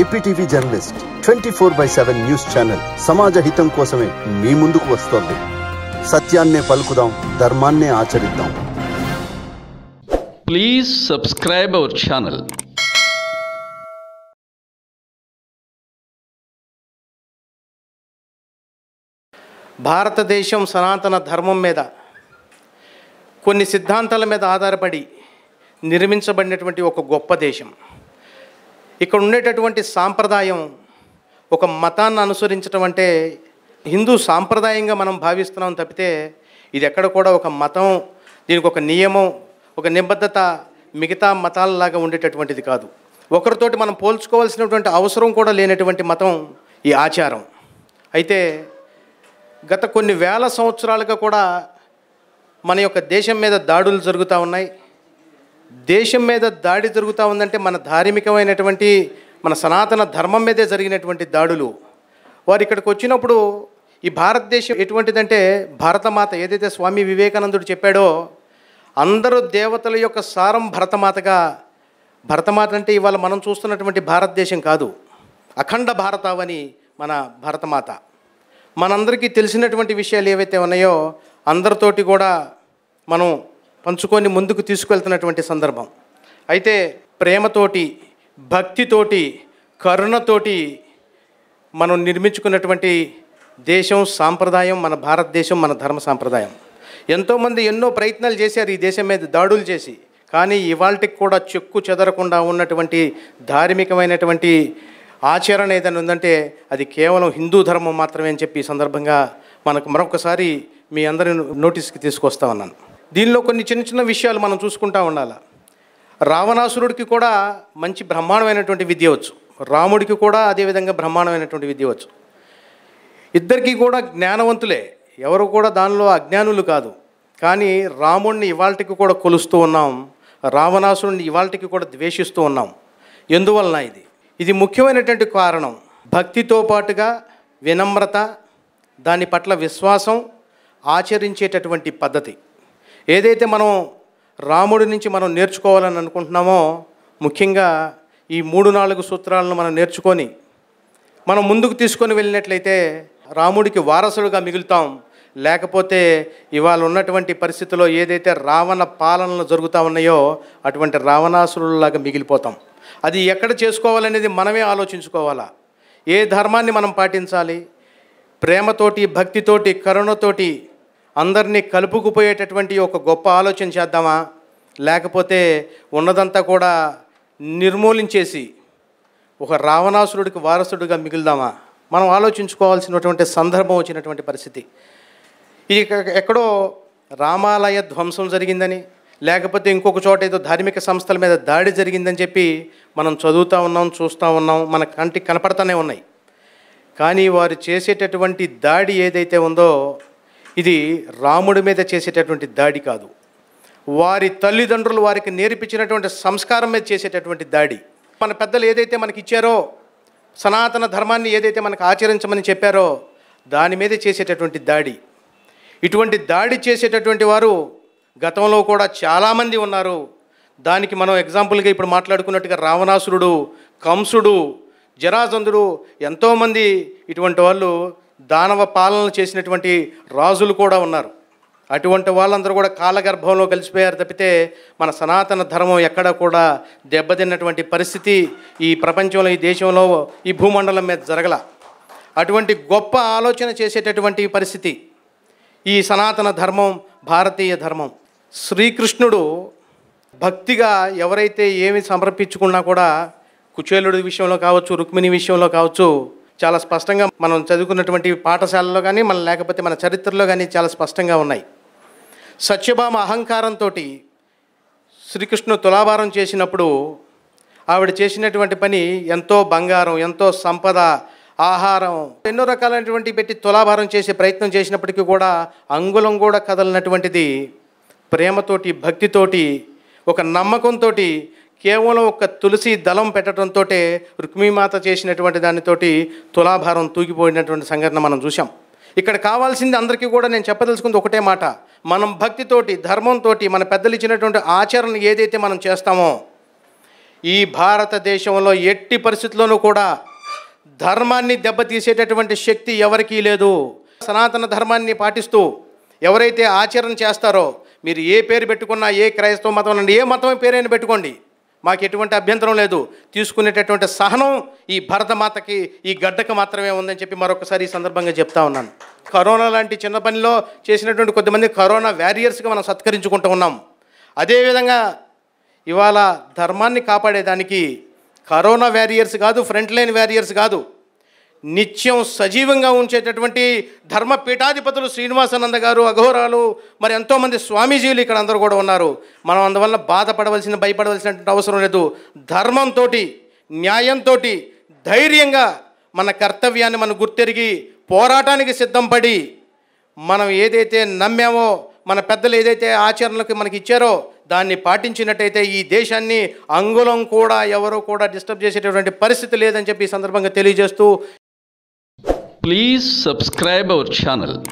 APTV journalist twenty four by seven news channel సమాజ హితం కోసమే మీ ముందుకు వస్తోంది సత్యాన్నే పలుకుదాం ధర్మాన్నే ఆచరిద్దాం please subscribe our channel Bharatadesam సనాతన ధర్మం మీద కొన్ని సిద్ధాంతాల మీద ఆధారపడి నిర్మించబడినటువంటి ఒక గొప్ప దేశం ఇక్కడ ఉండేటటువంటి సాంప్రదాయం ఒక మతాన్ని అనుసరించడం అంటే హిందూ సాంప్రదాయంగా మనం భావిస్తున్నాం తప్పితే ఇది ఎక్కడ కూడా ఒక మతం దీనికి ఒక నియమం ఒక నిబద్ధత మిగతా మతాలలాగా ఉండేటటువంటిది కాదు ఒకరితోటి మనం పోల్చుకోవాల్సినటువంటి అవసరం కూడా లేనటువంటి మతం ఈ ఆచారం అయితే గత కొన్ని వేల సంవత్సరాలుగా కూడా మన యొక్క దేశం మీద దాడులు జరుగుతూ ఉన్నాయి దేశం మీద దాడి జరుగుతూ ఉందంటే మన ధార్మికమైనటువంటి మన సనాతన ధర్మం మీదే జరిగినటువంటి దాడులు వారు ఇక్కడికి వచ్చినప్పుడు ఈ భారతదేశం ఎటువంటిదంటే భారతమాత ఏదైతే స్వామి వివేకానందుడు చెప్పాడో అందరూ దేవతల యొక్క సారం భరతమాతగా భరతమాత అంటే ఇవాళ మనం చూస్తున్నటువంటి భారతదేశం కాదు అఖండ భారతావని మన భరతమాత మనందరికీ తెలిసినటువంటి విషయాలు ఏవైతే ఉన్నాయో అందరితోటి కూడా మనం పంచుకొని ముందుకు తీసుకెళ్తున్నటువంటి సందర్భం అయితే ప్రేమతోటి భక్తితోటి కరుణతోటి మనం నిర్మించుకున్నటువంటి దేశం సాంప్రదాయం మన భారతదేశం మన ధర్మ సాంప్రదాయం ఎంతోమంది ఎన్నో ప్రయత్నాలు చేశారు ఈ దేశం మీద దాడులు చేసి కానీ ఇవాళకి కూడా చెక్కు చెదరకుండా ఉన్నటువంటి ధార్మికమైనటువంటి ఆచరణ ఏదైనా ఉందంటే అది కేవలం హిందూ ధర్మం మాత్రమే అని చెప్పి ఈ సందర్భంగా మనకు మరొకసారి మీ అందరి నోటీస్కి తీసుకొస్తా ఉన్నాను దీనిలో కొన్ని చిన్న చిన్న విషయాలు మనం చూసుకుంటా ఉండాలి రావణాసురుడికి కూడా మంచి బ్రహ్మాండమైనటువంటి విద్య వచ్చు రాముడికి కూడా అదేవిధంగా బ్రహ్మాండమైనటువంటి విద్య వచ్చు ఇద్దరికీ కూడా జ్ఞానవంతులే ఎవరు కూడా దానిలో అజ్ఞానులు కాదు కానీ రాముడిని ఇవాళకి కూడా కొలుస్తూ ఉన్నాం రావణాసురుడిని ఇవాళకి కూడా ద్వేషిస్తూ ఉన్నాం ఎందువలన ఇది ఇది ముఖ్యమైనటువంటి కారణం భక్తితో పాటుగా వినమ్రత దాని పట్ల విశ్వాసం ఆచరించేటటువంటి పద్ధతి ఏదైతే మనం రాముడి నుంచి మనం నేర్చుకోవాలని అనుకుంటున్నామో ముఖ్యంగా ఈ మూడు నాలుగు సూత్రాలను మనం నేర్చుకొని మనం ముందుకు తీసుకొని వెళ్ళినట్లయితే రాముడికి వారసులుగా మిగులుతాం లేకపోతే ఇవాళ ఉన్నటువంటి పరిస్థితిలో ఏదైతే రావణ పాలనలు జరుగుతూ ఉన్నాయో అటువంటి రావణాసురులాగా మిగిలిపోతాం అది ఎక్కడ చేసుకోవాలనేది మనమే ఆలోచించుకోవాలా ఏ ధర్మాన్ని మనం పాటించాలి ప్రేమతోటి భక్తితోటి కరుణతోటి అందరినీ కలుపుకుపోయేటటువంటి ఒక గొప్ప ఆలోచన చేద్దామా లేకపోతే ఉన్నదంతా కూడా నిర్మూలించేసి ఒక రావణాసురుడికి వారసుడిగా మిగులుదామా మనం ఆలోచించుకోవాల్సినటువంటి సందర్భం వచ్చినటువంటి పరిస్థితి ఇది ఎక్కడో రామాలయ ధ్వంసం జరిగిందని లేకపోతే ఇంకొక చోట ఏదో ధార్మిక సంస్థల మీద దాడి జరిగిందని చెప్పి మనం చదువుతూ ఉన్నాం చూస్తూ ఉన్నాం మన కంటికి కనపడతానే ఉన్నాయి కానీ వారు చేసేటటువంటి దాడి ఏదైతే ఉందో ఇది రాముడి మీద చేసేటటువంటి దాడి కాదు వారి తల్లిదండ్రులు వారికి నేర్పించినటువంటి సంస్కారం మీద చేసేటటువంటి దాడి మన పెద్దలు ఏదైతే మనకి ఇచ్చారో సనాతన ధర్మాన్ని ఏదైతే మనకు ఆచరించమని చెప్పారో దాని మీద చేసేటటువంటి దాడి ఇటువంటి దాడి చేసేటటువంటి వారు గతంలో కూడా చాలామంది ఉన్నారు దానికి మనం ఎగ్జాంపుల్గా ఇప్పుడు మాట్లాడుకున్నట్టుగా రావణాసురుడు కంసుడు జరాజందుడు ఎంతోమంది ఇటువంటి వాళ్ళు దానవ పాలన చేసినటువంటి రాజులు కూడా ఉన్నారు అటువంటి వాళ్ళందరూ కూడా కాలగర్భంలో కలిసిపోయారు తప్పితే మన సనాతన ధర్మం ఎక్కడ కూడా దెబ్బతిన్నటువంటి పరిస్థితి ఈ ప్రపంచంలో ఈ దేశంలో ఈ భూమండలం మీద జరగల అటువంటి గొప్ప ఆలోచన చేసేటటువంటి పరిస్థితి ఈ సనాతన ధర్మం భారతీయ ధర్మం శ్రీకృష్ణుడు భక్తిగా ఎవరైతే ఏమి సమర్పించుకున్నా కూడా కుచేలుడి విషయంలో కావచ్చు రుక్మిణి విషయంలో కావచ్చు చాలా స్పష్టంగా మనం చదువుకున్నటువంటి పాఠశాలలో కానీ మనం లేకపోతే మన చరిత్రలో కానీ చాలా స్పష్టంగా ఉన్నాయి సత్యభామ అహంకారంతో శ్రీకృష్ణుడు తులాభారం చేసినప్పుడు ఆవిడ చేసినటువంటి పని ఎంతో బంగారం ఎంతో సంపద ఆహారం ఎన్నో రకాలైనటువంటి పెట్టి తులాభారం చేసే ప్రయత్నం చేసినప్పటికీ కూడా అంగుళం కూడా కదలనటువంటిది ప్రేమతోటి భక్తితోటి ఒక నమ్మకంతో కేవలం ఒక తులసి దళం పెట్టడంతో రుక్మిమాత చేసినటువంటి దానితోటి తులాభారం తూగిపోయినటువంటి సంఘటన మనం చూసాం ఇక్కడ కావాల్సింది అందరికీ కూడా నేను చెప్పదలుచుకుంది ఒకటే మాట మనం భక్తితోటి ధర్మంతో మన పెద్దలు ఇచ్చినటువంటి ఆచరణ ఏదైతే మనం చేస్తామో ఈ భారతదేశంలో ఎట్టి పరిస్థితుల్లోనూ కూడా ధర్మాన్ని దెబ్బతీసేటటువంటి శక్తి ఎవరికీ లేదు సనాతన ధర్మాన్ని పాటిస్తూ ఎవరైతే ఆచరణ చేస్తారో మీరు ఏ పేరు పెట్టుకున్నా ఏ క్రైస్తవ మతం ఏ మతం పేరైనా పెట్టుకోండి మాకు ఎటువంటి అభ్యంతరం లేదు తీసుకునేటటువంటి సహనం ఈ భరతమాతకి ఈ గడ్డకు మాత్రమే ఉందని చెప్పి మరొకసారి ఈ సందర్భంగా చెప్తా ఉన్నాను కరోనా లాంటి చిన్న పనిలో చేసినటువంటి కొద్దిమంది కరోనా వ్యారియర్స్గా మనం సత్కరించుకుంటూ ఉన్నాం అదేవిధంగా ఇవాళ ధర్మాన్ని కాపాడేదానికి కరోనా వ్యారియర్స్ కాదు ఫ్రంట్ లైన్ వ్యారియర్స్ కాదు నిత్యం సజీవంగా ఉంచేటటువంటి ధర్మ పీఠాధిపతులు శ్రీనివాసానంద గారు అఘోరాలు మరి ఎంతోమంది స్వామీజీలు ఇక్కడ అందరూ కూడా ఉన్నారు మనం అందువల్ల బాధపడవలసిన భయపడవలసినటువంటి అవసరం లేదు ధర్మంతో న్యాయంతో ధైర్యంగా మన కర్తవ్యాన్ని మనం గుర్తెరిగి పోరాటానికి సిద్ధంపడి మనం ఏదైతే నమ్మామో మన పెద్దలు ఏదైతే ఆచరణలకు మనకి ఇచ్చారో దాన్ని పాటించినట్టయితే ఈ దేశాన్ని అంగుళం కూడా ఎవరో కూడా డిస్టర్బ్ చేసేటటువంటి పరిస్థితి లేదని చెప్పి ఈ సందర్భంగా తెలియజేస్తూ Please subscribe our channel.